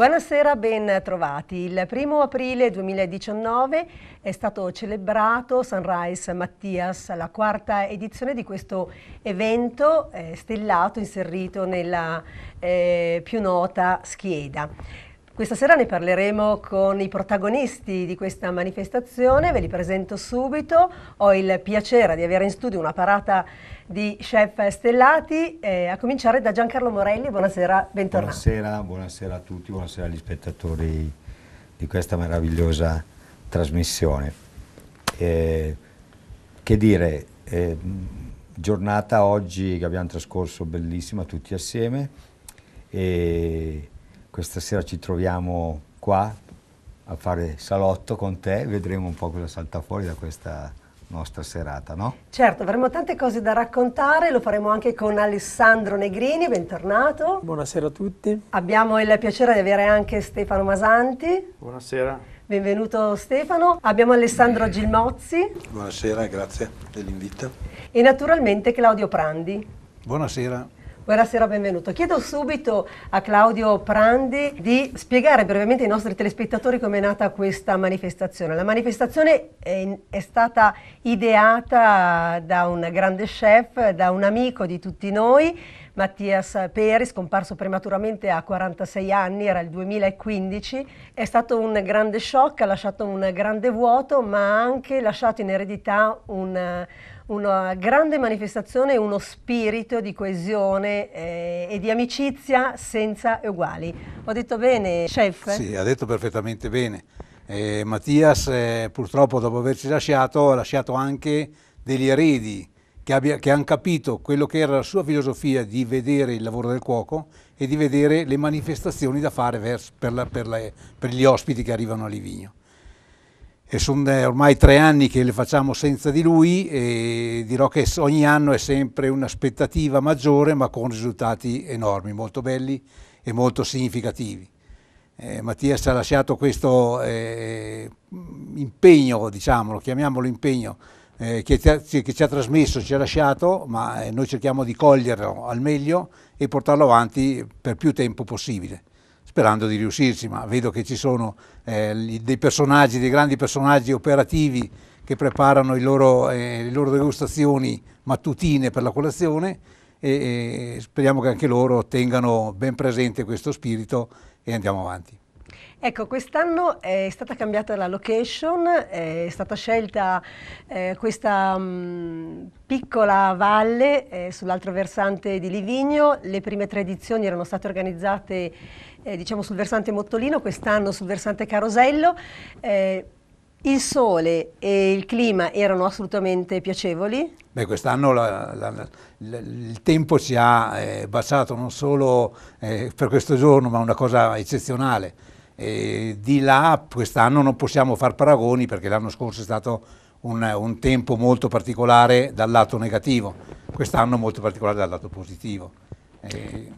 Buonasera, ben trovati. Il primo aprile 2019 è stato celebrato Sunrise Mattias, la quarta edizione di questo evento eh, stellato inserito nella eh, più nota scheda. Questa sera ne parleremo con i protagonisti di questa manifestazione, ve li presento subito. Ho il piacere di avere in studio una parata di Chef Stellati, eh, a cominciare da Giancarlo Morelli. Buonasera, bentornato. Buonasera, buonasera, a tutti, buonasera agli spettatori di questa meravigliosa trasmissione. Eh, che dire, eh, giornata oggi che abbiamo trascorso bellissima tutti assieme e questa sera ci troviamo qua a fare salotto con te, vedremo un po' cosa salta fuori da questa nostra serata, no? Certo, avremo tante cose da raccontare, lo faremo anche con Alessandro Negrini, bentornato. Buonasera a tutti. Abbiamo il piacere di avere anche Stefano Masanti. Buonasera. Benvenuto Stefano. Abbiamo Alessandro Gilmozzi. Buonasera, grazie dell'invito. E naturalmente Claudio Prandi. Buonasera. Buonasera, benvenuto. Chiedo subito a Claudio Prandi di spiegare brevemente ai nostri telespettatori come è nata questa manifestazione. La manifestazione è, è, stata ideata da un grande chef, da un amico di tutti noi, Mattias Peri, scomparso prematuramente a 46 anni, era il 2015. È stato un grande shock, ha lasciato un grande vuoto, ma ha anche lasciato in eredità un una grande manifestazione, uno spirito di coesione eh, e di amicizia senza uguali. Ho detto bene, chef? Sì, ha detto perfettamente bene. Eh, Mattias eh, purtroppo dopo averci lasciato ha lasciato anche degli eredi che, che hanno capito quello che era la sua filosofia di vedere il lavoro del cuoco e di vedere le manifestazioni da fare per, la, per, la, per gli ospiti che arrivano a Livigno e sono eh, ormai tre anni che le facciamo senza di lui e dirò che ogni anno è sempre un'aspettativa maggiore ma con risultati enormi, molto belli e molto significativi. Eh, Mattia ci ha lasciato questo eh, impegno, diciamolo, chiamiamolo impegno, eh, che, che, ci ha trasmesso, ci ha lasciato, ma eh, noi cerchiamo di coglierlo al meglio e portarlo avanti per più tempo possibile sperando di riuscirci, ma vedo che ci sono eh, dei personaggi, dei grandi personaggi operativi che preparano loro, eh, le loro degustazioni mattutine per la colazione e, e speriamo che anche loro tengano ben presente questo spirito e andiamo avanti. Ecco, quest'anno è stata cambiata la location, è stata scelta eh, questa mh, mm, piccola valle eh, sull'altro versante di Livigno, le prime tre edizioni erano state organizzate eh, diciamo sul versante Mottolino, quest'anno sul versante Carosello. Eh, il sole e il clima erano assolutamente piacevoli? Beh, quest'anno il tempo ci ha eh, basato non solo eh, per questo giorno, ma una cosa eccezionale. E di là quest'anno non possiamo far paragoni perché l'anno scorso è stato un, un tempo molto particolare dal lato negativo, quest'anno molto particolare dal lato positivo. E eh,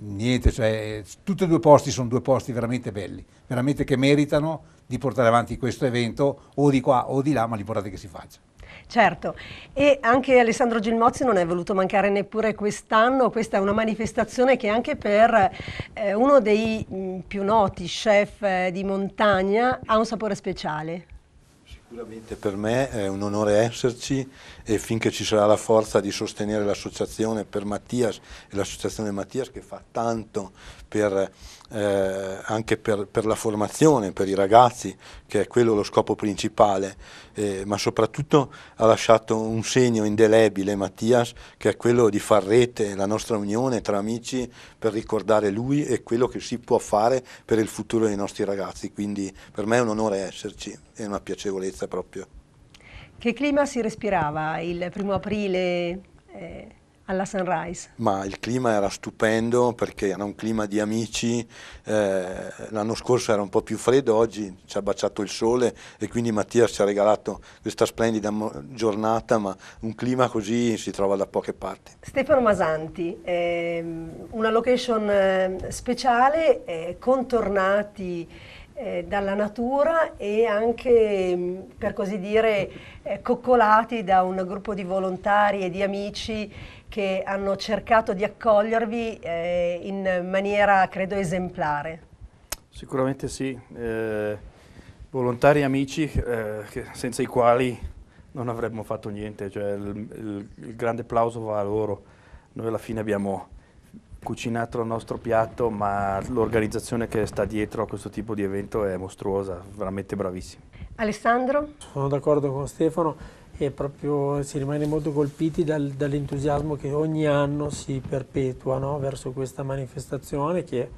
niente, cioè, tutti e due i posti sono due posti veramente belli, veramente che meritano di portare avanti questo evento o di qua o di là, ma l'importante è che si faccia. Certo, e anche Alessandro Gilmozzi non è voluto mancare neppure quest'anno, questa è una manifestazione che anche per eh, uno dei mh, mm, più noti chef eh, di montagna ha un sapore speciale. Sicuramente per me è un onore esserci e finché ci sarà la forza di sostenere l'associazione per Mattias e l'associazione Mattias che fa tanto per eh, anche per, per, la formazione, per i ragazzi, che è quello lo scopo principale, eh, ma soprattutto ha lasciato un segno indelebile Mattias, che è quello di far rete, la nostra unione tra amici per ricordare lui e quello che si può fare per il futuro dei nostri ragazzi. Quindi per me è un onore esserci, è una piacevolezza proprio. Che clima si respirava il primo aprile? Eh alla Sunrise. Ma il clima era stupendo perché era un clima di amici, eh, l'anno scorso era un po' più freddo, oggi ci ha baciato il sole e quindi Mattia ci ha regalato questa splendida giornata, ma un clima così si trova da poche parti. Stefano Masanti, ehm, una location ehm, speciale, eh, contornati eh, dalla natura e anche, mm, per così dire, eh, coccolati da un gruppo di volontari e di amici che hanno cercato di accogliervi eh, in maniera, credo, esemplare. Sicuramente sì, eh, volontari amici eh, senza i quali non avremmo fatto niente, cioè, il, il, il, grande applauso va a loro. Noi alla fine abbiamo cucinato il nostro piatto, ma l'organizzazione che sta dietro a questo tipo di evento è mostruosa, veramente bravissima. Alessandro? Sono d'accordo con Stefano e proprio si rimane molto colpiti dal, dall'entusiasmo che ogni anno si perpetua no? verso questa manifestazione che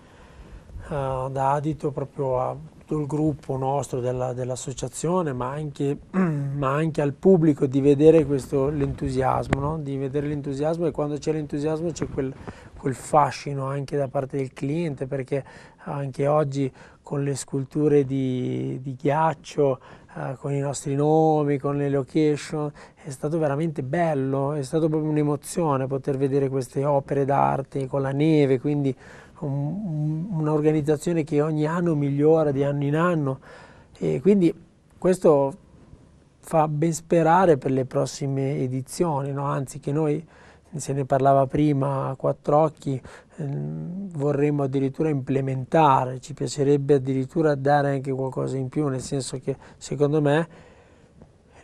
uh, dà adito proprio a tutto il gruppo nostro della, dell'associazione ma anche, ma anche, al pubblico di vedere questo, l'entusiasmo, no? di vedere l'entusiasmo e quando c'è l'entusiasmo c'è quel, quel fascino anche da parte del cliente perché anche oggi con le sculture di, di ghiaccio, eh, con i nostri nomi, con le location, è stato veramente bello, è stata proprio un'emozione poter vedere queste opere d'arte con la neve, quindi un, un'organizzazione che ogni anno migliora di anno in anno e quindi questo fa ben sperare per le prossime edizioni, no? anzi che noi se ne parlava prima a quattro occhi, ehm, vorremmo addirittura implementare, ci piacerebbe addirittura dare anche qualcosa in più, nel senso che secondo me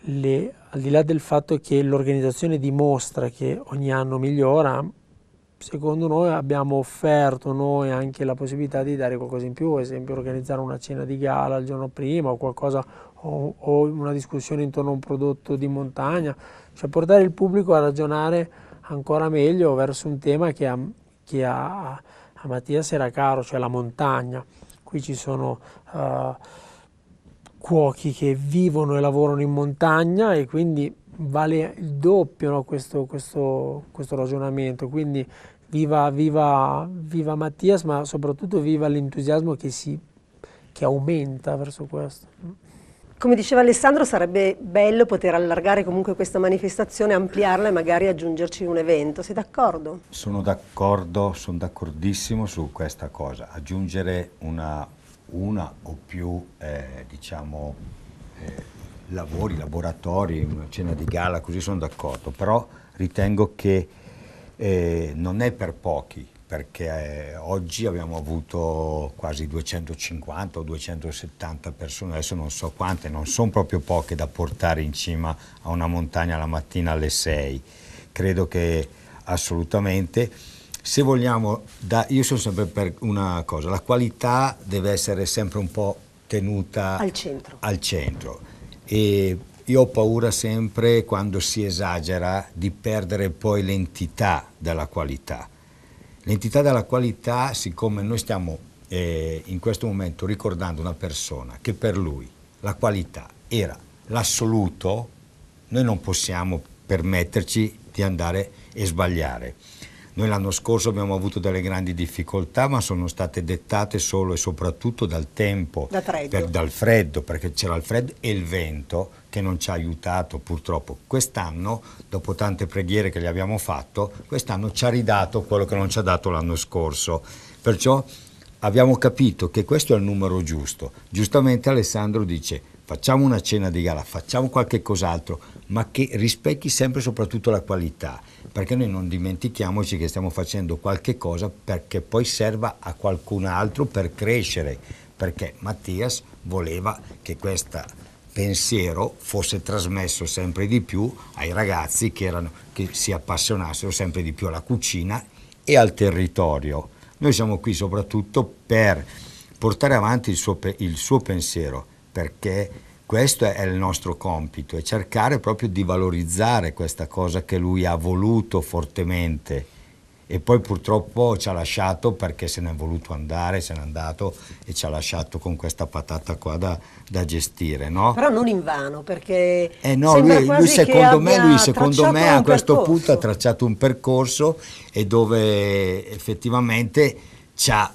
le, al di là del fatto che l'organizzazione dimostra che ogni anno migliora, secondo noi abbiamo offerto noi anche la possibilità di dare qualcosa in più, ad esempio organizzare una cena di gala il giorno prima o, qualcosa, o, o una discussione intorno a un prodotto di montagna, cioè portare il pubblico a ragionare ancora meglio verso un tema che, a, che a, a Mattia era caro, cioè la montagna. Qui ci sono uh, cuochi che vivono e lavorano in montagna e quindi vale il doppio no, questo, questo, questo, ragionamento. Quindi viva, viva, viva Mattias, ma soprattutto viva l'entusiasmo che, si, che aumenta verso questo. Come diceva Alessandro, sarebbe bello poter allargare comunque questa manifestazione, ampliarla e magari aggiungerci un evento. Sei d'accordo? Sono d'accordo, sono d'accordissimo su questa cosa. Aggiungere una, una o più, eh, diciamo, eh, lavori, laboratori, una cena di gala, così sono d'accordo. Però ritengo che eh, non è per pochi perché eh, oggi abbiamo avuto quasi 250 o 270 persone, adesso non so quante, non sono proprio poche da portare in cima a una montagna la mattina alle 6. Credo che assolutamente, se vogliamo, da, io sono sempre per una cosa, la qualità deve essere sempre un po' tenuta al centro. Al centro. E io ho paura sempre quando si esagera di perdere poi l'entità della qualità L'entità della qualità, siccome noi stiamo eh, in questo momento ricordando una persona che per lui la qualità era l'assoluto, noi non possiamo permetterci di andare e sbagliare. Noi l'anno scorso abbiamo avuto delle grandi difficoltà, ma sono state dettate solo e soprattutto dal tempo, da freddo. Per, dal freddo, perché c'era il freddo e il vento che non ci ha aiutato purtroppo. Quest'anno, dopo tante preghiere che le abbiamo fatto, quest'anno ci ha ridato quello che non ci ha dato l'anno scorso. Perciò abbiamo capito che questo è il numero giusto. Giustamente Alessandro dice facciamo una cena di gala, facciamo qualche cos'altro, ma che rispecchi sempre soprattutto la qualità, perché noi non dimentichiamoci che stiamo facendo qualche cosa perché poi serva a qualcun altro per crescere, perché Mattias voleva che questo pensiero fosse trasmesso sempre di più ai ragazzi che, erano, che si appassionassero sempre di più alla cucina e al territorio. Noi siamo qui soprattutto per portare avanti il suo, il suo pensiero, perché questo è il nostro compito, è cercare proprio di valorizzare questa cosa che lui ha voluto fortemente e poi purtroppo ci ha lasciato perché se n'è voluto andare, se n'è andato e ci ha lasciato con questa patata qua da, da gestire. No? Però non in vano perché... Eh no, lui, lui, secondo me, lui, secondo me a questo percorso. punto ha tracciato un percorso e dove effettivamente ci ha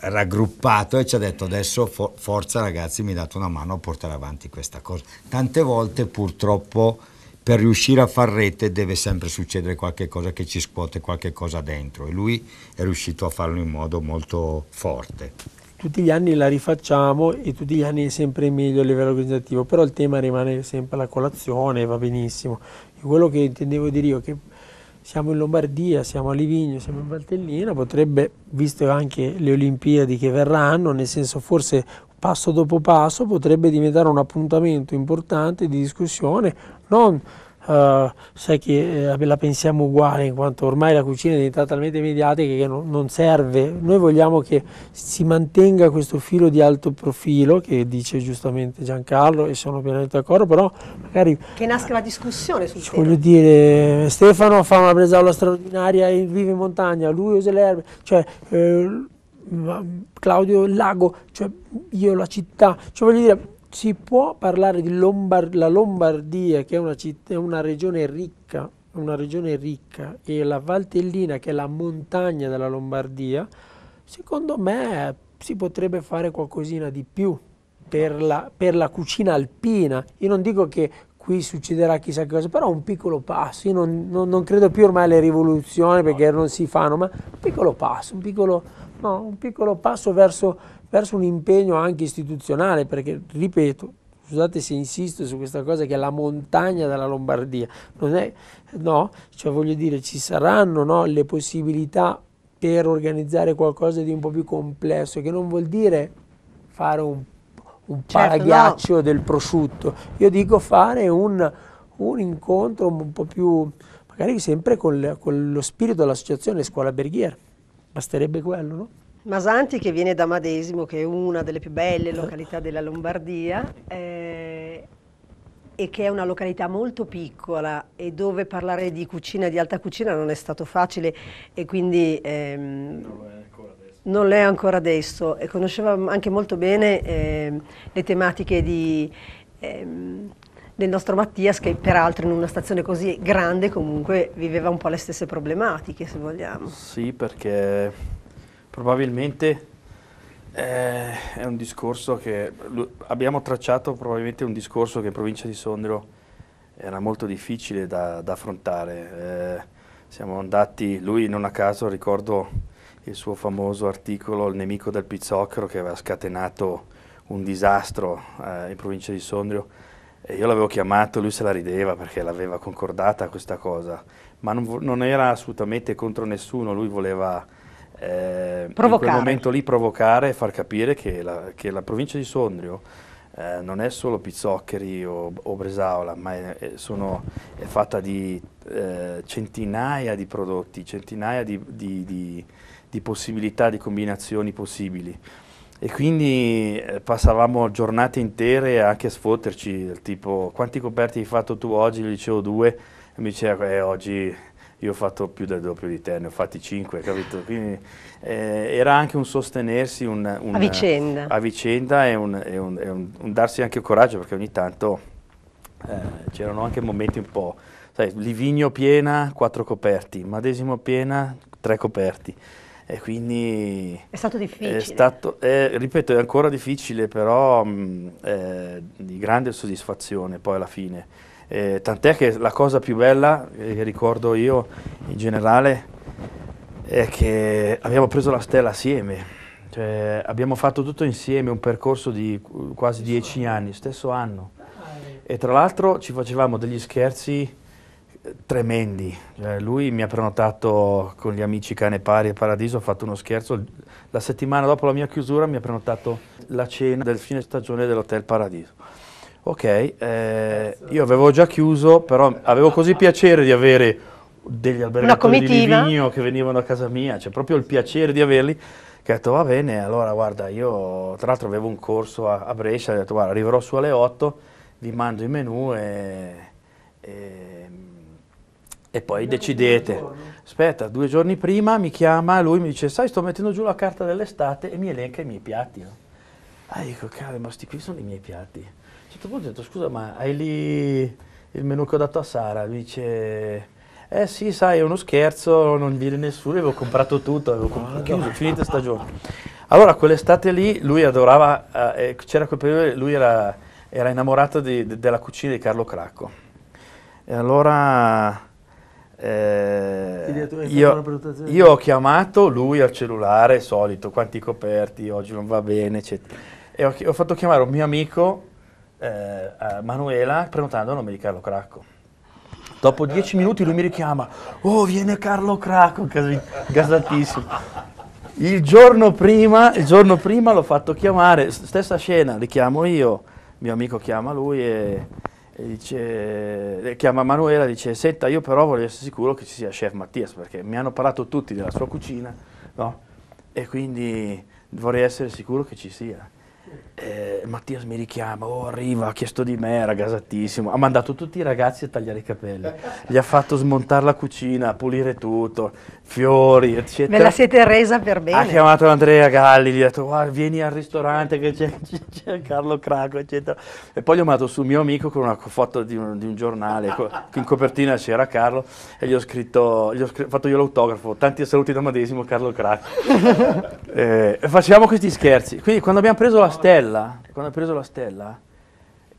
raggruppato e ci ha detto adesso for- forza ragazzi mi date una mano a portare avanti questa cosa. Tante volte purtroppo per riuscire a far rete deve sempre succedere qualche cosa che ci scuote qualche cosa dentro e lui è riuscito a farlo in modo molto forte. Tutti gli anni la rifacciamo e tutti gli anni è sempre meglio a livello organizzativo, però il tema rimane sempre la colazione, va benissimo. E quello che intendevo dire io è che siamo in Lombardia, siamo a Livigno, siamo in Valtellina, potrebbe, visto anche le Olimpiadi che verranno, nel senso forse passo dopo passo, potrebbe diventare un appuntamento importante di discussione, non eh, sai che eh, la pensiamo uguale in quanto ormai la cucina è diventata talmente mediatica che non, serve. Noi vogliamo che si mantenga questo filo di alto profilo che dice giustamente Giancarlo e sono pienamente d'accordo, però magari... Che nasca la discussione sul cioè, tema. Voglio dire, Stefano fa una bresaola straordinaria e vive in montagna, lui usa le erbe, cioè... Eh, Claudio il lago, cioè io la città, cioè voglio dire si può parlare di Lombard la Lombardia, che è una, città, una, regione ricca, una regione ricca, e la Valtellina, che è la montagna della Lombardia, secondo me si potrebbe fare qualcosina di più per la, per la cucina alpina. Io non dico che qui succederà chissà che cosa, però un piccolo passo, io non, non, non credo più ormai alle rivoluzioni perché non si fanno, ma un piccolo passo, un piccolo, no, un piccolo passo verso verso un impegno anche istituzionale, perché, ripeto, scusate se insisto su questa cosa che è la montagna della Lombardia, non è, no, cioè voglio dire ci saranno no, le possibilità per organizzare qualcosa di un po' più complesso, che non vuol dire fare un, un certo, paraghiaccio no. del prosciutto, io dico fare un, un incontro un po' più, magari sempre con, con lo spirito dell'associazione Scuola Berghiera, basterebbe quello, no? Masanti che viene da Madesimo, che è una delle più belle località della Lombardia eh, e che è una località molto piccola e dove parlare di cucina e di alta cucina non è stato facile e quindi ehm, non lo è ancora adesso. Non lo è ancora adesso e conosceva anche molto bene ehm, le tematiche di, ehm, del nostro Mattias che peraltro in una stazione così grande comunque viveva un po' le stesse problematiche se vogliamo. Sì perché Probabilmente eh, è un discorso che abbiamo tracciato, probabilmente un discorso che in provincia di Sondrio era molto difficile da, da affrontare. Eh, siamo andati, lui non a caso ricordo il suo famoso articolo Il nemico del pizzocchero che aveva scatenato un disastro eh, in provincia di Sondrio e io l'avevo chiamato, lui se la rideva perché l'aveva concordata questa cosa, ma non, non era assolutamente contro nessuno, lui voleva eh, provocare. in quel momento lì provocare e far capire che la, che la provincia di Sondrio eh, non è solo Pizzoccheri o, o Bresaola, ma è, sono, è fatta di eh, centinaia di prodotti, centinaia di, di, di, di, possibilità, di combinazioni possibili. E quindi eh, passavamo giornate intere anche a sfotterci, tipo quanti coperti hai fatto tu oggi? Gli dicevo due, e mi diceva eh, oggi io ho fatto più del doppio di te, ne ho fatti cinque, capito? Quindi eh, era anche un sostenersi un, un, a vicenda, a vicenda e, un, e, e un, darsi anche coraggio, perché ogni tanto eh, c'erano anche momenti un po', sai, Livigno piena, quattro coperti, Madesimo piena, tre coperti. E quindi è stato difficile. È stato, eh, ripeto, è ancora difficile, però mh, mm, eh, di grande soddisfazione poi alla fine. Eh, tant'è che la cosa più bella eh, che ricordo io in generale è che abbiamo preso la stella assieme. Cioè, abbiamo fatto tutto insieme un percorso di quasi dieci anni, stesso anno. E tra l'altro ci facevamo degli scherzi eh, tremendi. Cioè, lui mi ha prenotato con gli amici Cane Pari e Paradiso, ha fatto uno scherzo. La settimana dopo la mia chiusura mi ha prenotato la cena del fine stagione dell'Hotel Paradiso. Ok, eh, io avevo già chiuso, però avevo così piacere di avere degli albergatori di Livigno che venivano a casa mia, cioè proprio il piacere di averli, che ho detto va bene, allora guarda, io tra l'altro avevo un corso a, a Brescia, ho detto guarda, arriverò su alle 8, vi mando i menu e, e, e poi decidete. Aspetta, due giorni prima mi chiama, lui mi dice, sai, sto mettendo giù la carta dell'estate e mi elenca i miei piatti. Ah, dico, cavolo, ma questi qui sono i miei piatti. A un certo punto ho detto, scusa, ma hai lì il menù che ho dato a Sara? Mi dice, eh sì, sai, è uno scherzo, non viene nessuno, avevo comprato tutto, avevo comprato, chiuso, finita stagione. Allora, quell'estate lì, lui adorava, eh, c'era quel periodo, lui era, era innamorato di, de, della cucina di Carlo Cracco. E allora... Eh, io, io, ho chiamato lui al cellulare, solito, quanti coperti, oggi non va bene, eccetera. E ho, ho fatto chiamare un mio amico eh, a eh, Manuela prenotando il nome di Carlo Cracco. Dopo dieci minuti lui mi richiama, oh viene Carlo Cracco, gasatissimo. Il giorno prima, il giorno prima l'ho fatto chiamare, stessa scena, li chiamo io, mio amico chiama lui e, e dice, chiama Manuela e dice, senta io però voglio essere sicuro che ci sia Chef Mattias perché mi hanno parlato tutti della sua cucina, no? E quindi vorrei essere sicuro che ci sia eh, Mattias mi richiama, oh arriva, ha chiesto di me, era gasatissimo, ha mandato tutti i ragazzi a tagliare i capelli, gli ha fatto smontare la cucina, pulire tutto, fiori, eccetera. Me la siete resa per bene. Ha chiamato Andrea Galli, gli ha detto guarda oh, vieni al ristorante che c'è, c'è Carlo Craco, eccetera. E poi gli ho mandato su un mio amico con una foto di un, di un giornale, in copertina c'era Carlo, e gli ho scritto, gli ho scr- fatto io l'autografo, tanti saluti da Madesimo Carlo Craco. eh, facciamo questi scherzi, quindi quando abbiamo preso la stella, stella, quando ho preso la stella,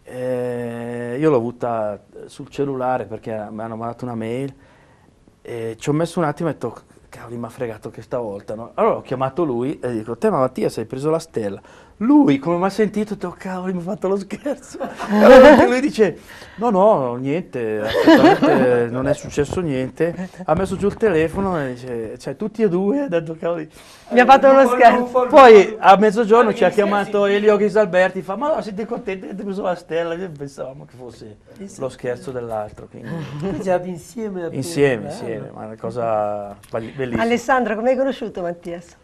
eh, io l'ho avuta sul cellulare perché mi hanno mandato una mail e ci ho messo un attimo e ho detto, cavoli mi ha fregato che stavolta, no? Allora ho chiamato lui e gli dico, te ma Mattia sei preso la stella? Lui, come mi ha sentito, ho oh, cavolo, mi ha fatto lo scherzo. Allora lui dice, no, no, niente, non è successo niente. Ha messo giù il telefono e dice, cioè, tutti e due, ha detto, cavolo. Mi ha fatto uno scherzo. Poi a mezzogiorno ah, ci ha chiamato Elio Ghisalberti, fa, ma no, siete contenti avete preso la stella? Noi pensavamo che fosse lo scherzo dell'altro. Quindi insieme. Insieme, eh? insieme, ma è una cosa bellissima. Alessandra, come hai conosciuto Mattias?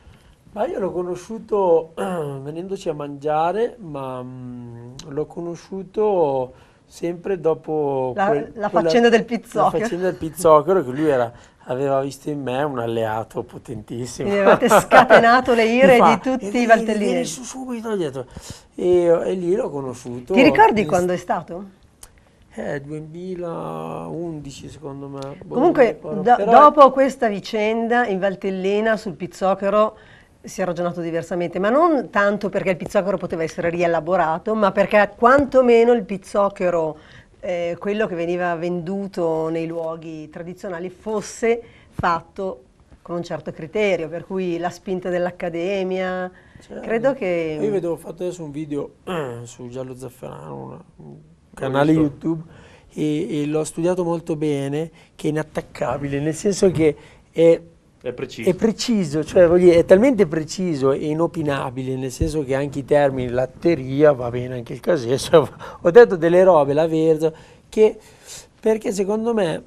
Ma io l'ho conosciuto venendoci a mangiare, ma mm, l'ho conosciuto sempre dopo la, quel, la quella, faccenda del pizzocchero. La faccenda del pizzocchero che lui era, aveva visto in me un alleato potentissimo. Quindi avete scatenato le ire fa, di tutti i Valtellini. Vieni su subito dietro. E, e lì l'ho conosciuto. Ti ricordi in, quando è stato? Eh, 2011 secondo me. Boh, Comunque, do, dopo questa vicenda in Valtellina sul pizzocchero si è ragionato diversamente, ma non tanto perché il pizzocchero poteva essere rielaborato, ma perché quantomeno il pizzocchero, eh, quello che veniva venduto nei luoghi tradizionali, fosse fatto con un certo criterio, per cui la spinta dell'accademia, cioè, credo che... Io vedevo ho fatto adesso un video su Giallo Zafferano, un canale YouTube, e, e l'ho studiato molto bene, che è inattaccabile, nel senso che è è preciso. È preciso, cioè dire, è talmente preciso e inopinabile, nel senso che anche i termini latteria, va bene anche il casesso, ho detto delle robe, la verzo, che perché secondo me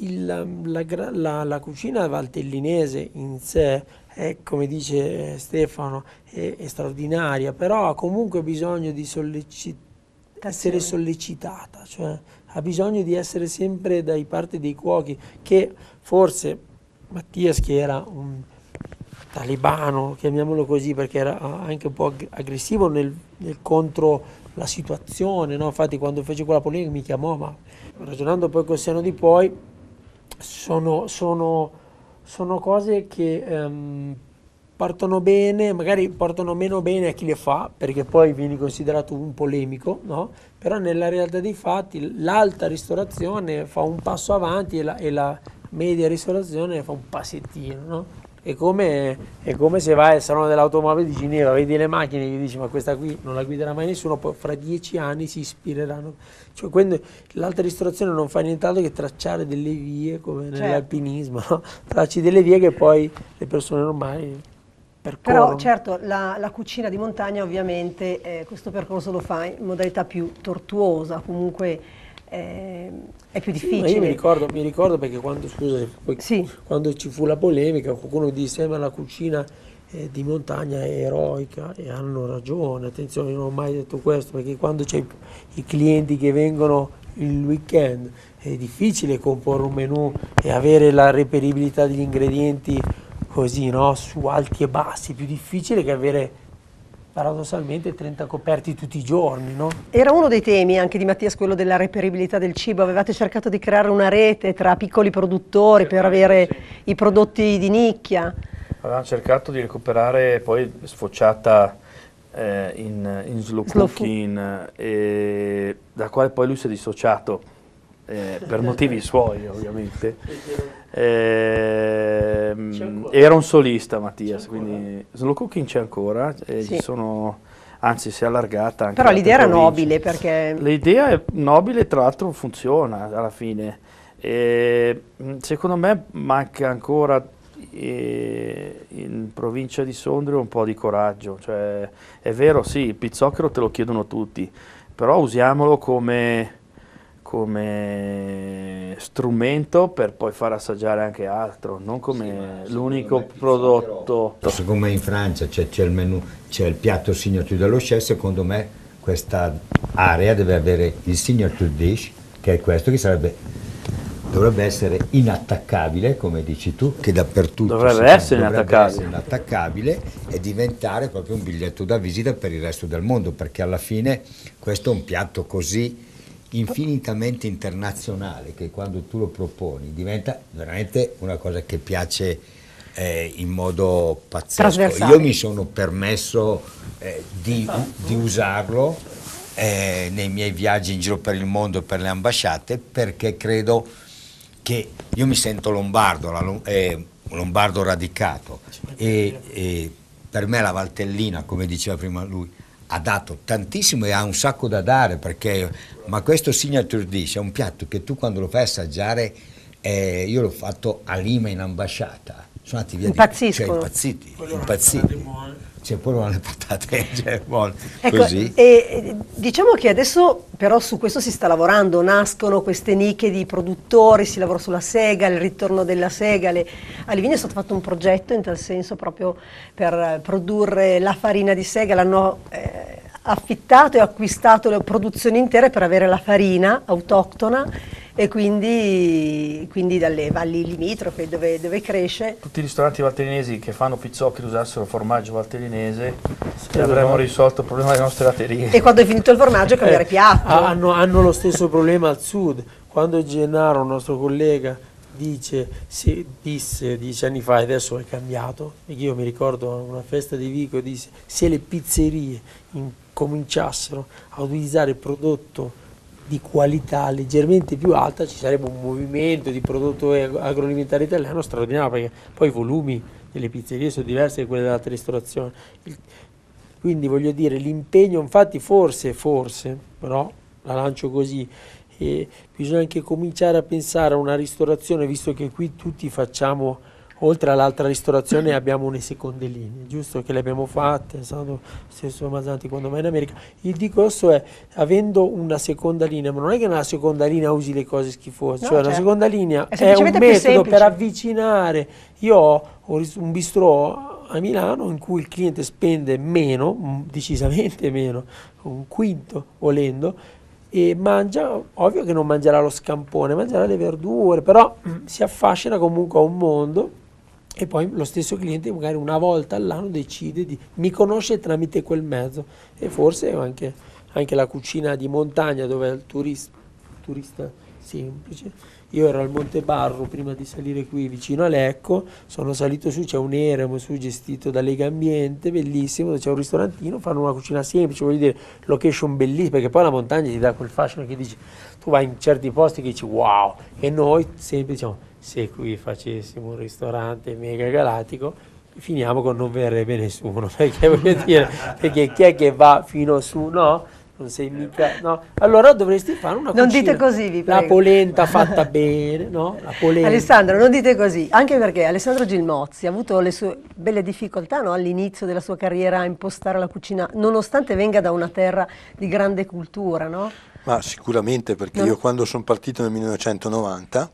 il, la, la, la, cucina valtellinese in sé è, come dice Stefano, è, è straordinaria, però ha comunque bisogno di sollecit- essere sollecitata, cioè ha bisogno di essere sempre dai parte dei cuochi che forse Mattias che era un talebano, chiamiamolo così, perché era eh, anche un po' aggressivo nel, nel contro la situazione, no? infatti quando fece quella polemica mi chiamò, ma ragionando poi col seno di poi, sono, sono, sono cose che ehm, partono bene, magari portano meno bene a chi le fa, perché poi vieni considerato un polemico, no? però nella realtà dei fatti l'alta ristorazione fa un passo avanti e la, e la media ristorazione fa un passettino, no? È come, è come, se vai al Salone dell'Automobile di Ginevra, vedi le macchine e dici ma questa qui non la guiderà mai nessuno, poi fra dieci anni si ispireranno. Cioè, quindi l'alta ristorazione non fa nient'altro che tracciare delle vie come certo. nell'alpinismo, no? tracci delle vie che poi le persone normali percorrono. Però certo la, la cucina di montagna ovviamente eh, questo percorso lo fa in modalità più tortuosa, comunque Ehm, è più difficile. Sì, io mi ricordo, mi ricordo, perché quando, scusa, poi, sì. quando ci fu la polemica qualcuno disse eh, ma la cucina eh, di montagna è eroica e hanno ragione, attenzione io non ho mai detto questo perché quando c'è i, i clienti che vengono il weekend è difficile comporre un menù e avere la reperibilità degli ingredienti così no? su alti e bassi, è più difficile che avere paradossalmente 30 coperti tutti i giorni, no? Era uno dei temi anche di Mattias, quello della reperibilità del cibo, avevate cercato di creare una rete tra piccoli produttori per avere sì. i prodotti di nicchia. Avevamo cercato di recuperare, poi sfociata eh, in, in slow, slow cooking, eh, da quale poi lui si è dissociato eh, per motivi suoi ovviamente. Eh, era un solista Mattias, quindi Slow Cooking c'è ancora, eh, sì. sono, anzi si è allargata anche. Però l'idea era nobile perché... L'idea è nobile, tra l'altro funziona alla fine. Mm, secondo me manca ancora eh, in provincia di Sondrio un po' di coraggio, cioè, è vero sì, il pizzocchero te lo chiedono tutti, però usiamolo come come strumento per poi far assaggiare anche altro, non come sì, l'unico prodotto. Secondo me in Francia c'è, il menù, c'è il piatto signature dello chef, secondo me questa area deve avere il signature dish, che è questo che sarebbe dovrebbe essere inattaccabile, come dici tu, che dappertutto dovrebbe, essere, dovrebbe inattaccabile. essere, inattaccabile. e diventare proprio un biglietto da visita per il resto del mondo, perché alla fine questo è un piatto così infinitamente internazionale che quando tu lo proponi diventa veramente una cosa che piace eh, in modo pazzesco. Io mi sono permesso eh, di, di, usarlo eh, nei miei viaggi in giro per il mondo e per le ambasciate perché credo che io mi sento lombardo, la, eh, lombardo radicato e, e per me la Valtellina, come diceva prima lui, ha dato tantissimo e ha un sacco da dare perché ma questo signature dish è un piatto che tu quando lo fai assaggiare eh, io l'ho fatto a Lima in ambasciata sono andati via impazziscono cioè, impazziti, impazziti cioè poi non le portate cioè, molto. Ecco, Così. E, diciamo che adesso però su questo si sta lavorando, nascono queste nicchie di produttori, si lavora sulla segale, il ritorno della segale. A Livigno è stato fatto un progetto in tal senso proprio per produrre la farina di segale, hanno eh, affittato e acquistato le produzioni intere per avere la farina autoctona e quindi, quindi dalle valli limitrofe dove, dove, cresce. Tutti i ristoranti valtellinesi che fanno pizzocchi usassero formaggio valtellinese sì, avremmo no? risolto il problema delle nostre laterie. E quando è finito il formaggio cambiare eh, piatto. Ah, hanno, hanno lo stesso problema al sud, quando Gennaro, nostro collega, dice, se, disse dieci anni fa, adesso è cambiato, e io mi ricordo una festa di Vico, disse se le pizzerie in, cominciassero a utilizzare il prodotto di qualità leggermente più alta ci sarebbe un movimento di prodotto agroalimentare italiano straordinario perché poi i volumi delle pizzerie sono diversi da quelli dell'altra ristorazione quindi voglio dire l'impegno infatti forse forse però la lancio così eh, bisogna anche cominciare a pensare a una ristorazione visto che qui tutti facciamo oltre all'altra ristorazione abbiamo le seconde linee, giusto? Che le abbiamo fatte, stato stesso Mazzanti quando mai in America. Il discorso è, avendo una seconda linea, ma non è che nella seconda linea usi le cose schifose, no, cioè certo. la seconda linea è, è un metodo per avvicinare. Io ho un bistrò a Milano in cui il cliente spende meno, decisamente meno, un quinto volendo, e mangia, ovvio che non mangerà lo scampone, mangerà le verdure, però mm, si affascina comunque a un mondo e poi lo stesso cliente magari una volta all'anno decide di mi conosce tramite quel mezzo e forse anche, anche la cucina di montagna dove il turist, turista semplice io ero al Monte Barro prima di salire qui vicino a Lecco sono salito su c'è un eremo su gestito da Lega Ambiente bellissimo c'è un ristorantino fanno una cucina semplice voglio dire location bellissima perché poi la montagna ti dà quel fascino che dici tu vai in certi posti che dici wow e noi sempre diciamo se qui facessimo un ristorante mega galattico finiamo con non verrebbe nessuno perché voglio dire perché chi è che va fino su no non sei mica no allora dovresti fare una non cucina. dite così vi prego. la polenta fatta bene no la polenta Alessandro non dite così anche perché Alessandro Gilmozzi ha avuto le sue belle difficoltà no? all'inizio della sua carriera a impostare la cucina nonostante venga da una terra di grande cultura no ma sicuramente perché no. io quando sono partito nel 1990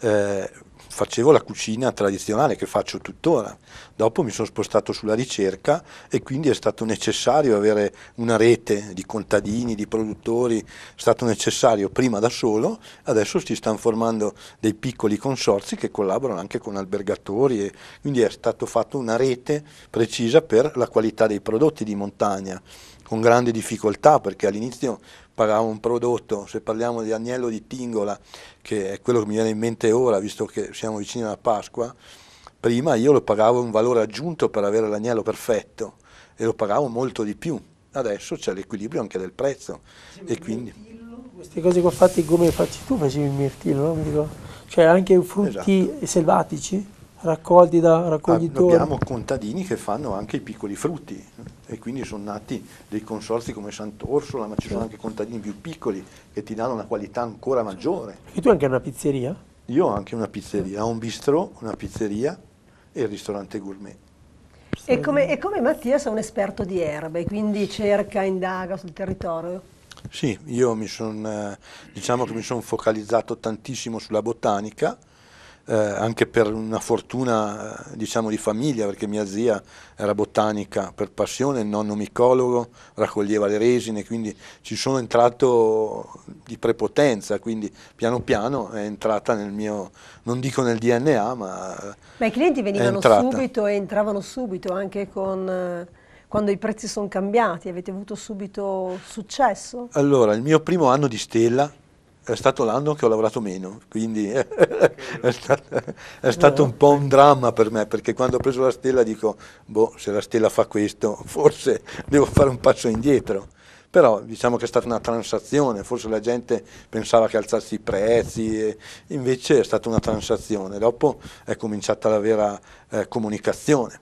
eh, facevo la cucina tradizionale che faccio tuttora, dopo mi sono spostato sulla ricerca e quindi è stato necessario avere una rete di contadini, di produttori, è stato necessario prima da solo, adesso si stanno formando dei piccoli consorzi che collaborano anche con albergatori, e quindi è stata fatta una rete precisa per la qualità dei prodotti di montagna con grande difficoltà perché all'inizio pagava un prodotto, se parliamo di agnello di Tingola, che è quello che mi viene in mente ora, visto che siamo vicini alla Pasqua, prima io lo pagavo un valore aggiunto per avere l'agnello perfetto e lo pagavo molto di più. Adesso c'è l'equilibrio anche del prezzo. Facevi e quindi... queste cose qua fatte come facci tu, facevi il mirtillo, no? cioè anche frutti esatto. selvatici? raccolti da raccoglitori. Abbiamo contadini che fanno anche i piccoli frutti eh, e quindi sono nati dei consorzi come Sant'Orsola, ma ci sono anche contadini più piccoli che ti danno una qualità ancora maggiore. E tu hai anche una pizzeria? Io ho anche una pizzeria, ho un bistro, una pizzeria e il ristorante gourmet. E come, e come Mattias è un esperto di erbe, quindi cerca, indaga sul territorio? Sì, io mi sono eh, diciamo son focalizzato tantissimo sulla botanica, eh, anche per una fortuna eh, diciamo, di famiglia, perché mia zia era botanica per passione, il nonno micologo, raccoglieva le resine, quindi ci sono entrato di prepotenza, quindi piano piano è entrata nel mio, non dico nel DNA, ma... Ma i clienti venivano subito e entravano subito anche con eh, quando i prezzi sono cambiati? Avete avuto subito successo? Allora, il mio primo anno di Stella è stato l'anno che ho lavorato meno, quindi è, stato, è stato, un po' un dramma per me, perché quando ho preso la stella dico, boh, se la stella fa questo, forse devo fare un passo indietro. Però diciamo che è stata una transazione, forse la gente pensava che alzassi i prezzi, invece è stata una transazione. Dopo è cominciata la vera eh, comunicazione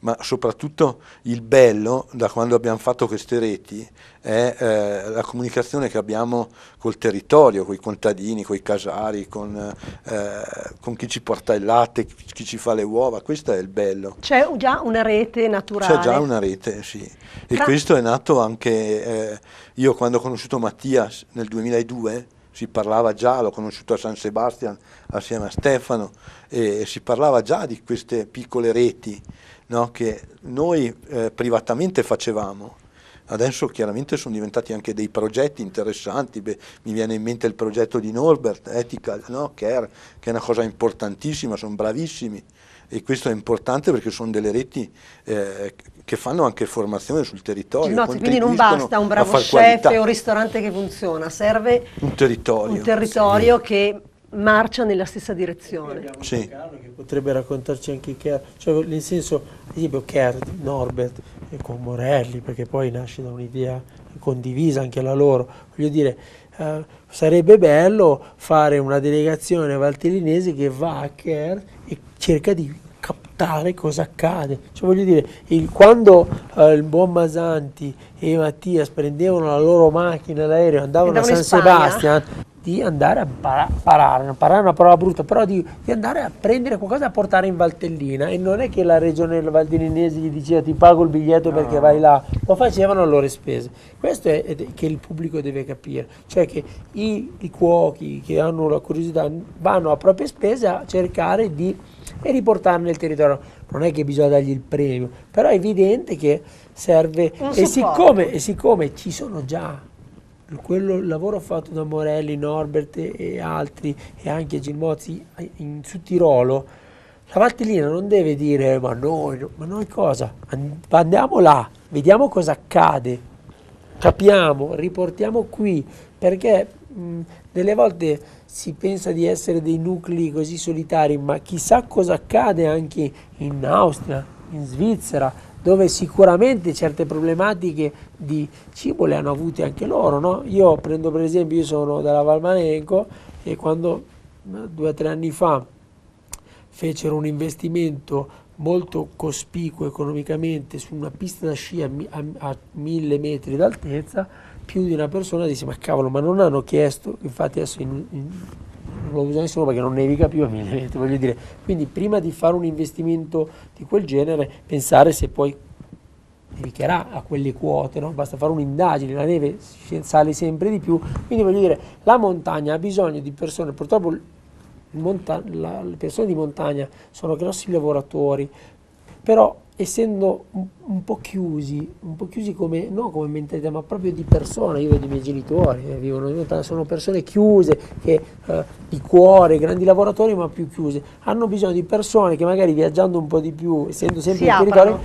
ma soprattutto il bello da quando abbiamo fatto queste reti è eh, la comunicazione che abbiamo col territorio, con i contadini, con i casari, con, eh, con, chi ci porta il latte, chi ci fa le uova, questo è il bello. C'è già una rete naturale. C'è già una rete, sì. E Tra... questo è nato anche, eh, io quando ho conosciuto Mattia nel 2002, si parlava già, l'ho conosciuto a San Sebastian assieme a Stefano, e si parlava già di queste piccole reti no, che noi eh, privatamente facevamo. Adesso chiaramente sono diventati anche dei progetti interessanti, Beh, mi viene in mente il progetto di Norbert, Ethical no, Care, che è una cosa importantissima, sono bravissimi e questo è importante perché sono delle reti eh, che fanno anche formazione sul territorio. Ginotti, quindi non basta un bravo chef e un ristorante che funziona, serve un territorio, un territorio sì. che marcia nella stessa direzione. Sì. che potrebbe raccontarci anche Chiara, cioè nel senso, ad esempio Chiara Norbert e eh, con Morelli, perché poi nasce da un'idea condivisa anche la loro, voglio dire, eh, Sarebbe bello fare una delegazione valtellinese che va a Kerr e cerca di captare cosa accade. Cioè, voglio dire, il, quando eh, il buon Masanti e Mattias prendevano la loro macchina, l'aereo, andavano a San Sebastian, di andare a para- parare, parare è una parola brutta, però di, di, andare a prendere qualcosa a portare in Valtellina e non è che la regione valtellinese gli diceva ti pago il biglietto no. perché vai là, lo facevano a loro spese. Questo è, è, che il pubblico deve capire, cioè che i, i cuochi che hanno la curiosità vanno a proprie spese a cercare di e riportarlo nel territorio. Non è che bisogna dargli il premio, però è evidente che serve e siccome, e siccome ci sono già quello il lavoro fatto da Morelli, Norbert e altri e anche Gilmozzi in, su Tirolo, la Valtellina non deve dire ma noi, ma noi cosa? Andiamo là, vediamo cosa accade, capiamo, riportiamo qui, perché mh, delle volte si pensa di essere dei nuclei così solitari, ma chissà cosa accade anche in Austria, in Svizzera, dove sicuramente certe problematiche di cibo le hanno avute anche loro. No? Io prendo per esempio, io sono dalla Valmanenco e quando due o tre anni fa fecero un investimento molto cospicuo economicamente su una pista da sci a, a, a mille metri d'altezza, più di una persona disse ma cavolo ma non hanno chiesto, infatti adesso in, in non lo usa nessuno perché non nevica più voglio dire. Quindi prima di fare un investimento di quel genere, pensare se poi nevicherà a quelle quote, no? basta fare un'indagine, la neve sale sempre di più, quindi voglio dire, la montagna ha bisogno di persone, purtroppo monta- la, le persone di montagna sono grossi lavoratori, però essendo un, un, po' chiusi, un po' chiusi come, non come mentalità, ma proprio di persona. Io vedo i miei genitori, eh, vivono, sono persone chiuse, che, eh, di cuore, grandi lavoratori, ma più chiuse. Hanno bisogno di persone che magari viaggiando un po' di più, essendo sempre si in territorio,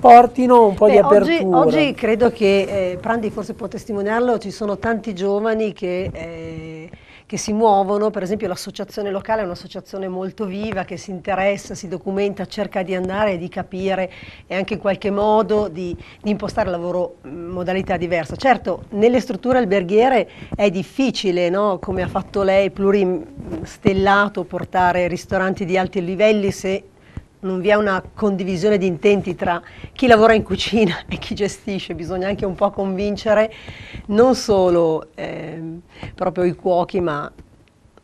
portino un po' Beh, di apertura. Oggi, oggi credo che, eh, Prandi forse può testimoniarlo, ci sono tanti giovani che eh, che si muovono, per esempio l'associazione locale è un'associazione molto viva che si interessa, si documenta, cerca di andare e di capire e anche in qualche modo di, di impostare il lavoro in modalità diversa. Certo, nelle strutture alberghiere è difficile, no? come ha fatto lei, pluristellato, portare ristoranti di alti livelli se non vi è una condivisione di intenti tra chi lavora in cucina e chi gestisce, bisogna anche un po' convincere non solo eh, proprio i cuochi ma...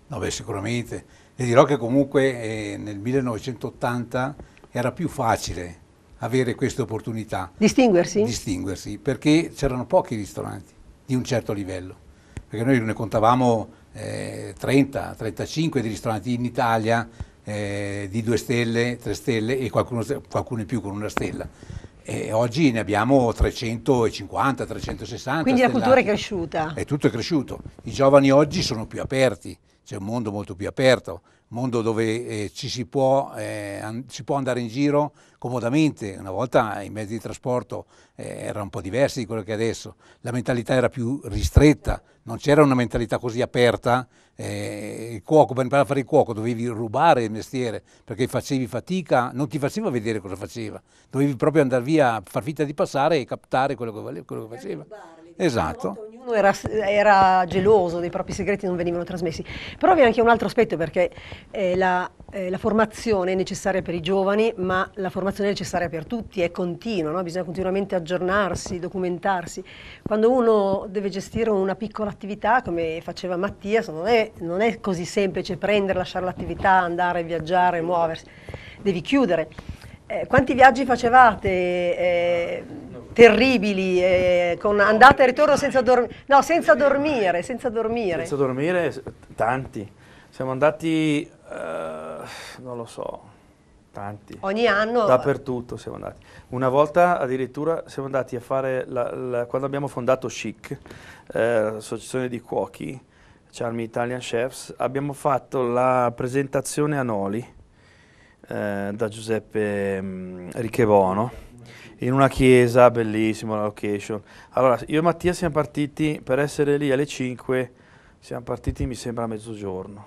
No beh sicuramente, le dirò che comunque eh, nel 1980 era più facile avere queste opportunità. Distinguersi? Distinguersi, perché c'erano pochi ristoranti di un certo livello, perché noi ne contavamo eh, 30, 35 di ristoranti in Italia, eh, di due stelle, tre stelle e qualcuno, qualcuno in più con una stella. E oggi ne abbiamo 350, 360. Quindi stellati. la cultura è cresciuta. È tutto è cresciuto. I giovani oggi sono più aperti c'è un mondo molto più aperto, un mondo dove eh, ci si può, eh, si può, andare in giro comodamente. Una volta i mezzi di trasporto eh, erano un po' diversi di quello che è adesso, la mentalità era più ristretta, non c'era una mentalità così aperta. Eh, il cuoco, per imparare a fare il cuoco dovevi rubare il mestiere perché facevi fatica, non ti faceva vedere cosa faceva, dovevi proprio andare via, far finta di passare e captare quello che, quello che faceva. Esatto uno era, era, geloso dei propri segreti non venivano trasmessi. Però vi è anche un altro aspetto perché eh, la, eh, la, formazione è necessaria per i giovani, ma la formazione è necessaria per tutti, è continua, no? bisogna continuamente aggiornarsi, documentarsi. Quando uno deve gestire una piccola attività, come faceva Mattia, non è, non è così semplice prendere, lasciare l'attività, andare, viaggiare, muoversi, devi chiudere. Eh, quanti viaggi facevate? Eh, terribili, eh, con andata e ritorno senza, dorm no, senza dormire, senza dormire. Senza dormire, tanti. Siamo andati, eh, non lo so, tanti. Ogni anno? Dappertutto siamo andati. Una volta addirittura siamo andati a fare, la, la, quando abbiamo fondato Chic, l'associazione eh, di cuochi, Charmy Italian Chefs, abbiamo fatto la presentazione a Noli eh, da Giuseppe mh, mm, Ricchevono in una chiesa bellissima la location. Allora, io e Mattia siamo partiti per essere lì alle 5, siamo partiti mi sembra a mezzogiorno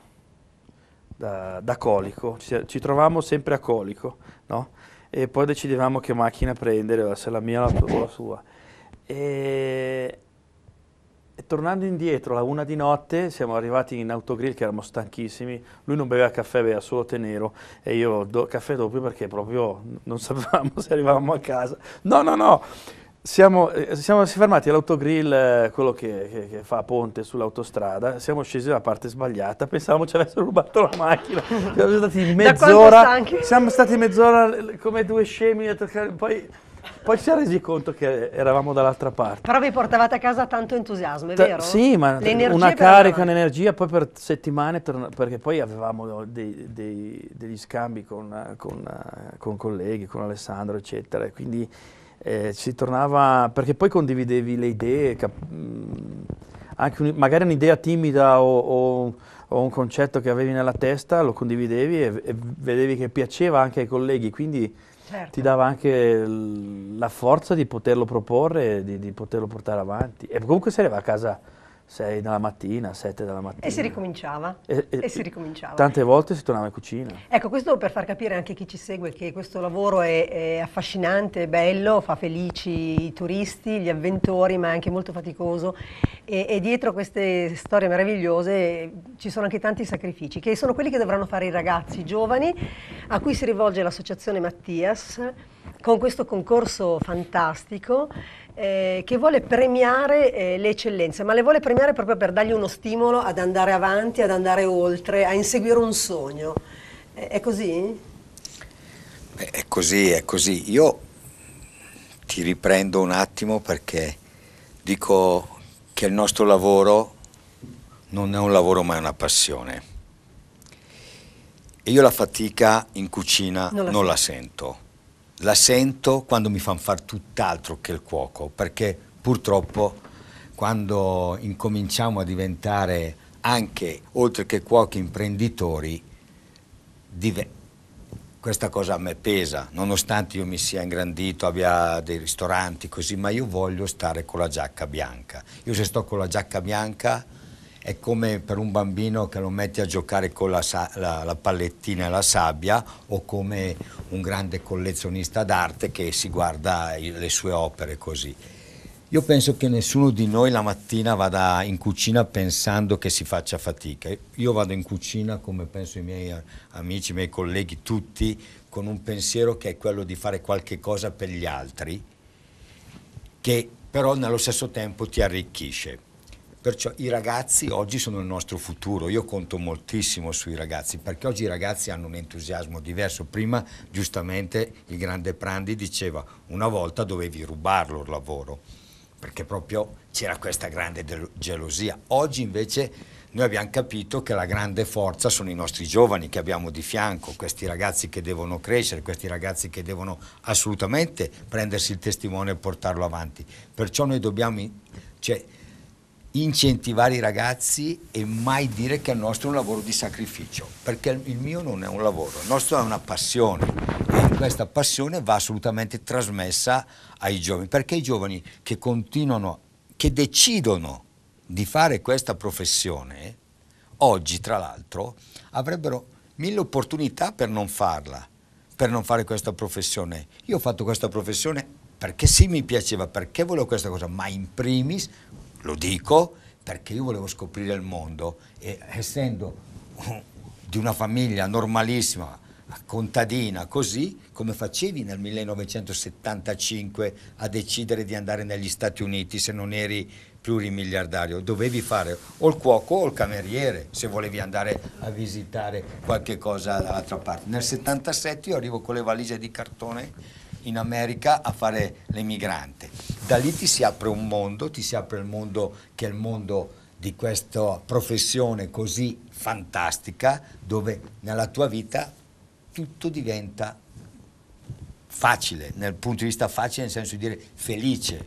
da, da Colico, ci, ci, trovavamo sempre a Colico, no? E poi decidevamo che macchina prendere, se la mia o la, la sua. E tornando indietro, alla una di notte, siamo arrivati in autogrill che eravamo stanchissimi, lui non beveva caffè, beveva solo tè nero e io do, caffè doppio perché proprio non sapevamo se arrivavamo a casa. No, no, no! Siamo, eh, siamo, fermati all'autogrill, eh, quello che, che, che, fa ponte sull'autostrada, siamo scesi dalla parte sbagliata, pensavamo ci avessero rubato la macchina, siamo stati mezz'ora, siamo stati mezz'ora come due scemi, a poi poi ci è resi conto che eravamo dall'altra parte. Però vi portavate a casa tanto entusiasmo, è T- vero? Sì, ma una carica, un'energia, poi per settimane, perché poi avevamo dei, dei, degli scambi con, con, con, colleghi, con Alessandro, eccetera, quindi eh, si tornava, perché poi condividevi le idee, cap- mm, anche un, magari un'idea timida o, o o un concetto che avevi nella testa, lo condividevi e, e, vedevi che piaceva anche ai colleghi, quindi Certo. Ti dava anche la forza di poterlo proporre, di, di poterlo portare avanti. E comunque si arriva a casa 6 della mattina, 7 della mattina. E si ricominciava. E, e, e, si ricominciava. Tante volte si tornava in cucina. Ecco, questo per far capire anche chi ci segue che questo lavoro è, è affascinante, è bello, fa felici i turisti, gli avventori, ma è anche molto faticoso. E, e, dietro queste storie meravigliose ci sono anche tanti sacrifici, che sono quelli che dovranno fare i ragazzi giovani, a cui si rivolge l'associazione Mattias, con questo concorso fantastico eh, che vuole premiare eh, le eccellenze, ma le vuole premiare proprio per dargli uno stimolo ad andare avanti, ad andare oltre, a inseguire un sogno. Eh, è così? Beh, è così, è così. Io ti riprendo un attimo perché dico che il nostro lavoro non è un lavoro ma è una passione. E io la fatica in cucina non la, non la sento la sento quando mi fanno fare tutt'altro che il cuoco, perché purtroppo quando incominciamo a diventare anche, oltre che cuochi, imprenditori, dive- questa cosa a me pesa, nonostante io mi sia ingrandito, abbia dei ristoranti così, ma io voglio stare con la giacca bianca. Io se sto con la giacca bianca è come per un bambino che lo metti a giocare con la, la, la pallettina e la sabbia o come un grande collezionista d'arte che si guarda le sue opere così. Io penso che nessuno di noi la mattina vada in cucina pensando che si faccia fatica. Io vado in cucina, come penso i miei eh, amici, i miei colleghi, tutti, con un pensiero che è quello di fare qualche cosa per gli altri, che però nello stesso tempo ti arricchisce. Perciò i ragazzi oggi sono il nostro futuro, io conto moltissimo sui ragazzi perché oggi i ragazzi hanno un entusiasmo diverso. Prima giustamente il grande Prandi diceva una volta dovevi rubarlo il lavoro perché proprio c'era questa grande gelosia. Oggi invece noi abbiamo capito che la grande forza sono i nostri giovani che abbiamo di fianco, questi ragazzi che devono crescere, questi ragazzi che devono assolutamente prendersi il testimone e portarlo avanti. Perciò noi dobbiamo... Cioè, incentivare i ragazzi e mai dire che il nostro è un lavoro di sacrificio, perché il mio non è un lavoro, il nostro è una passione e questa passione va assolutamente trasmessa ai giovani, perché i giovani che continuano, che decidono di fare questa professione, oggi tra l'altro avrebbero mille opportunità per non farla, per non fare questa professione. Io ho fatto questa professione perché sì mi piaceva, perché volevo questa cosa, ma in primis lo dico perché io volevo scoprire il mondo e essendo di una famiglia normalissima, contadina, così come facevi nel 1975 a decidere di andare negli Stati Uniti se non eri plurimiliardario, dovevi fare o il cuoco o il cameriere se volevi andare a visitare qualche cosa dall'altra parte. Nel 77 io arrivo con le valigie di cartone in America a fare l'emigrante. Da lì ti si apre un mondo, ti si apre il mondo che è il mondo di questa professione così fantastica dove nella tua vita tutto diventa facile, nel punto di vista facile nel senso di dire felice,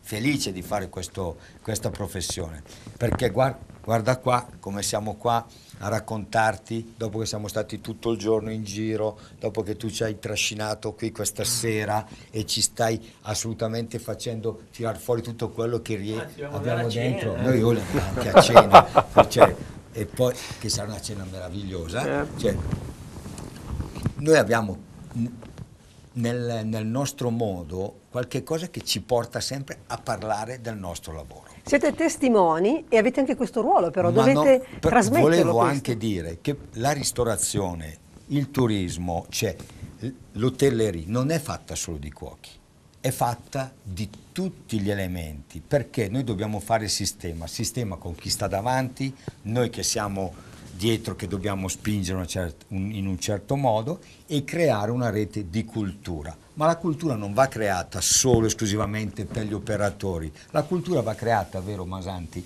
felice di fare questo, questa professione. Perché guarda, guarda qua come siamo qua a raccontarti dopo che siamo stati tutto il giorno in giro, dopo che tu ci hai trascinato qui questa sera e ci stai assolutamente facendo tirare fuori tutto quello che rie- ah, abbiamo dentro. Cena, Noi vogliamo anche a cena, cioè, cioè, e poi che sarà una cena meravigliosa. Certo. Cioè, noi abbiamo nel, nel nostro modo qualche cosa che ci porta sempre a parlare del nostro lavoro siete testimoni e avete anche questo ruolo, però Ma dovete no, per, trasmetterlo. Volevo questo. anche dire che la ristorazione, il turismo, cioè l'hotellerie, non è fatta solo di cuochi, è fatta di tutti gli elementi, perché noi dobbiamo fare sistema, sistema con chi sta davanti, noi che siamo dietro che dobbiamo spingere certa, un, in un certo modo e creare una rete di cultura ma la cultura non va creata solo e esclusivamente per gli operatori, la cultura va creata, vero Masanti,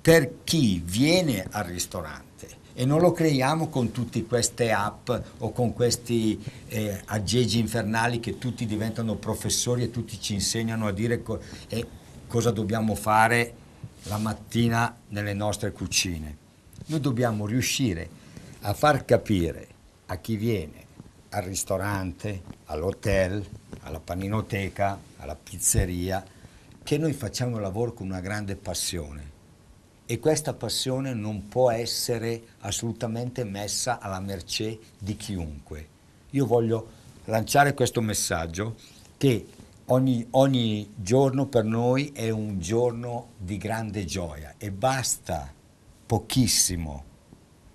per chi viene al ristorante e non lo creiamo con tutte queste app o con questi eh, aggeggi infernali che tutti diventano professori e tutti ci insegnano a dire co cosa dobbiamo fare la mattina nelle nostre cucine. Noi dobbiamo riuscire a far capire a chi viene al ristorante, all'hotel, alla paninoteca, alla pizzeria, che noi facciamo il lavoro con una grande passione e questa passione non può essere assolutamente messa alla mercé di chiunque. Io voglio lanciare questo messaggio che ogni, ogni giorno per noi è un giorno di grande gioia e basta pochissimo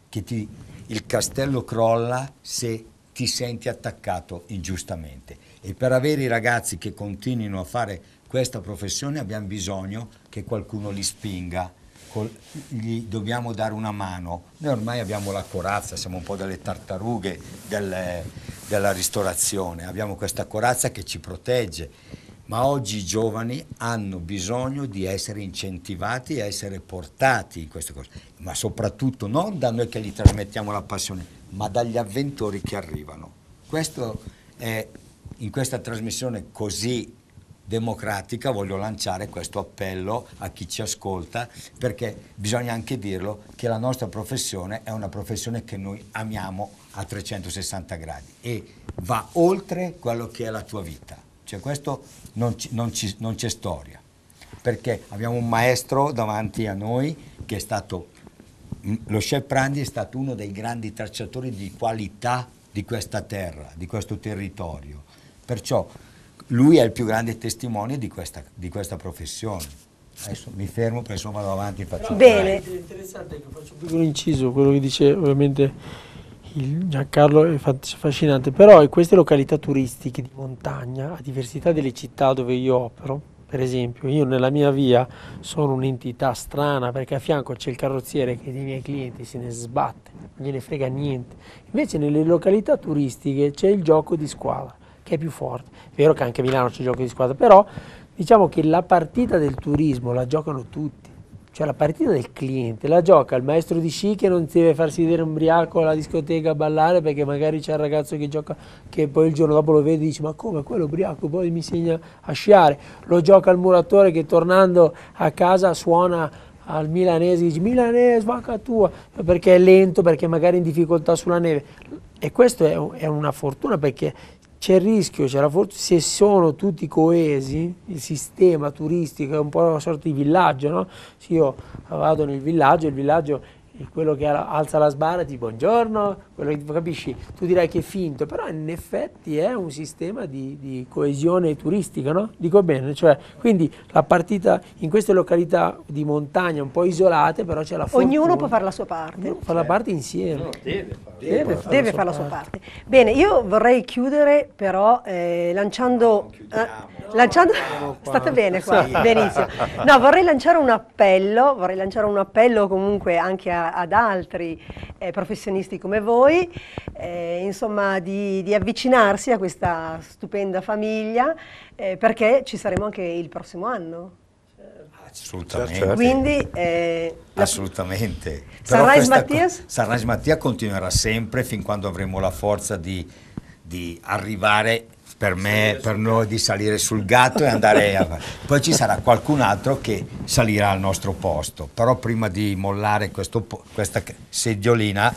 che ti, il castello crolla se ti senti attaccato ingiustamente. E per avere i ragazzi che continuino a fare questa professione abbiamo bisogno che qualcuno li spinga, col, gli dobbiamo dare una mano. Noi ormai abbiamo la corazza, siamo un po' delle tartarughe delle, della ristorazione, abbiamo questa corazza che ci protegge, ma oggi i giovani hanno bisogno di essere incentivati, essere portati in queste cose, ma soprattutto non da noi che gli trasmettiamo la passione, ma dagli avventori che arrivano. Questo è, in questa trasmissione così democratica voglio lanciare questo appello a chi ci ascolta perché bisogna anche dirlo che la nostra professione è una professione che noi amiamo a 360 gradi e va oltre quello che è la tua vita. Cioè questo non, ci, non, ci, non c'è storia perché abbiamo un maestro davanti a noi che è stato lo chef Prandi è stato uno dei grandi tracciatori di qualità di questa terra, di questo territorio. Perciò lui è il più grande testimone di questa, di questa professione. Adesso mi fermo, perché insomma vado avanti e faccio Bene. È interessante che faccio un piccolo inciso, quello che dice ovviamente Giancarlo è affascinante, però in queste località turistiche di montagna, a diversità delle città dove io opero, per esempio, io nella mia via sono un'entità strana perché a fianco c'è il carrozziere che dei miei clienti se ne sbatte, non gliene frega niente. Invece nelle località turistiche c'è il gioco di squadra, che è più forte. È vero che anche a Milano c'è il gioco di squadra, però diciamo che la partita del turismo la giocano tutti. Cioè la partita del cliente, la gioca il maestro di sci che non deve farsi vedere un ubriaco alla discoteca a ballare perché magari c'è il ragazzo che gioca che poi il giorno dopo lo vede e dice ma come quello ubriaco poi mi insegna a sciare. Lo gioca il muratore che tornando a casa suona al milanese dice milanese vacca tua perché è lento, perché magari è in difficoltà sulla neve. E questo è una fortuna perché c'è il rischio, c'è la fortuna, se sono tutti coesi, il sistema turistico è un po' una sorta di villaggio, no? Se io vado nel villaggio, il villaggio quello che alza la sbarra ti buongiorno, quello che capisci, tu dirai che è finto, però in effetti è un sistema di, di coesione turistica, no? Dico bene, cioè, quindi la partita in queste località di montagna un po' isolate, però c'è la fortuna. Ognuno può fare la sua parte. Ognuno fa la certo. parte insieme. No, deve fare, deve deve fare, deve la, fare sua la, sua parte. Bene, io vorrei chiudere però eh, lanciando... No, eh, lanciando no, state bene qua, sì. benissimo. No, vorrei lanciare un appello, vorrei lanciare un appello comunque anche a ad altri eh, professionisti come voi, eh, insomma di, di, avvicinarsi a questa stupenda famiglia eh, perché ci saremo anche il prossimo anno. Ah, Assolutamente. Quindi, eh, Assolutamente. Sunrise Mattias? Sunrise Mattia continuerà sempre fin quando avremo la forza di, di arrivare per me, per noi di salire sul gatto e andare a Poi ci sarà qualcun altro che salirà al nostro posto, però prima di mollare questo, questa seggiolina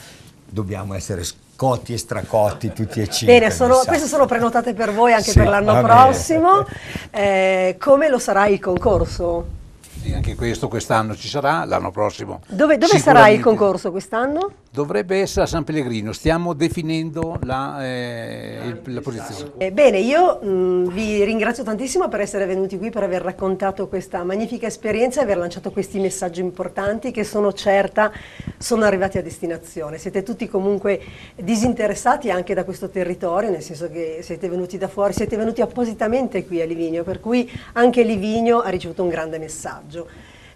dobbiamo essere scotti e stracotti tutti e cinque. Bene, sono, queste sono prenotate per voi anche sì, per l'anno prossimo. Eh, come lo sarà il concorso? Sì, anche questo quest'anno ci sarà, l'anno prossimo. Dove, dove sarà il concorso quest'anno? Dovrebbe essere a San Pellegrino, stiamo definendo la, eh, la posizione. Eh, bene, io mh, mm, vi ringrazio tantissimo per essere venuti qui, per aver raccontato questa magnifica esperienza e aver lanciato questi messaggi importanti che sono certa sono arrivati a destinazione. Siete tutti comunque disinteressati anche da questo territorio, nel senso che siete venuti da fuori, siete venuti appositamente qui a Livigno, per cui anche Livigno ha ricevuto un grande messaggio.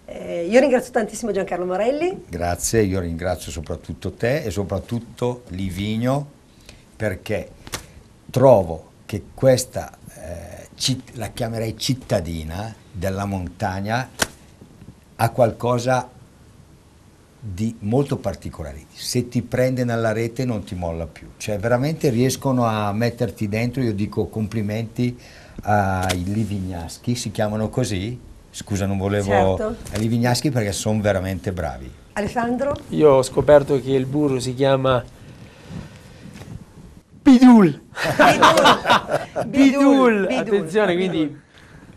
Eh, io ringrazio tantissimo Giancarlo Morelli. Grazie, io ringrazio soprattutto te e soprattutto Livigno perché trovo che questa, eh, citt- la chiamerei cittadina della montagna, ha qualcosa di molto particolare. Se ti prende nella rete non ti molla più. Cioè veramente riescono a metterti dentro, io dico complimenti ai Livignaschi, si chiamano così? scusa non volevo certo. i vignaschi perché sono veramente bravi. Alessandro? Io ho scoperto che il burro si chiama Bidul. Bidul. Bidul. Bidul. Attenzione, Bidul. quindi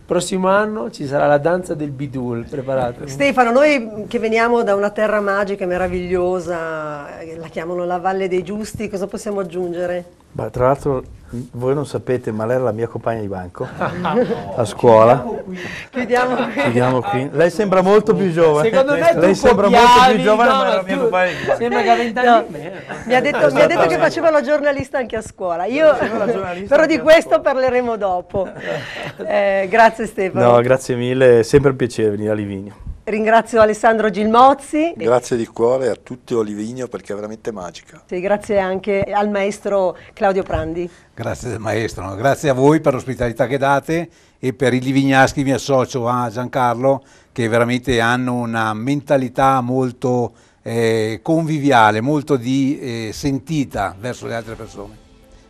prossimo anno ci sarà la danza del bidul, preparate. Stefano, noi che veniamo da una terra magica, meravigliosa, la chiamano la Valle dei Giusti, cosa possiamo aggiungere? Ma tra l'altro voi non sapete, ma lei era la mia compagna di banco ah, a scuola. Chiudiamo qui. Chiudiamo qui. Lei sembra molto più giovane. Secondo me lei sembra copiavi, molto più giovane, no, ma era la mia tu, compagna di banco. Sembra che ha vent'anni no. Mi ha detto, esatto. mi ha detto che faceva la giornalista anche a scuola. Io, però di questo parleremo dopo. Eh, grazie Stefano. No, grazie mille, è sempre un piacere venire a Livigno. Ringrazio Alessandro Gilmozzi. Grazie di cuore a tutti Olivigno perché è veramente magica. Sì, grazie anche al maestro Claudio Prandi. Grazie maestro, grazie a voi per l'ospitalità che date e per i livignaschi mi associo a ah, Giancarlo che veramente hanno una mentalità molto eh, conviviale, molto di, eh, sentita verso le altre persone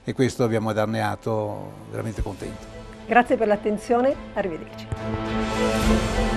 e questo abbiamo darne atto veramente contento. Grazie per l'attenzione, arrivederci.